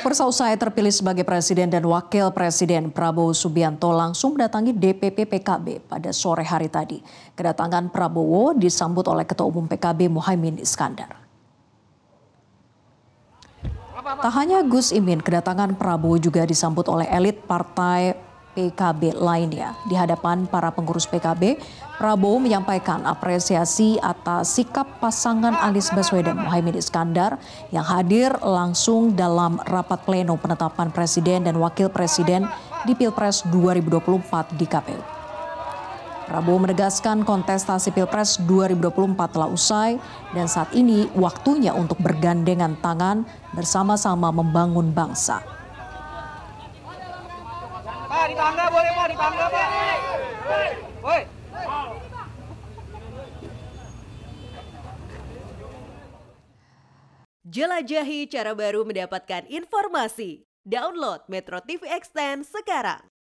Persausai terpilih sebagai presiden dan wakil presiden Prabowo Subianto langsung mendatangi DPP PKB pada sore hari tadi. Kedatangan Prabowo disambut oleh Ketua Umum PKB Muhaimin Iskandar. Tak hanya Gus Imin, kedatangan Prabowo juga disambut oleh elit Partai PKB lainnya. Di hadapan para pengurus PKB, Prabowo menyampaikan apresiasi atas sikap pasangan Anies Baswedan Muhaimin Iskandar yang hadir langsung dalam rapat pleno penetapan Presiden dan Wakil Presiden di Pilpres 2024 di KPU. Prabowo menegaskan kontestasi Pilpres 2024 telah usai dan saat ini waktunya untuk bergandengan tangan bersama-sama membangun bangsa di tangga boleh pak, di tangga pak. Woi. Jelajahi cara baru mendapatkan informasi. Download Metro TV Extend sekarang.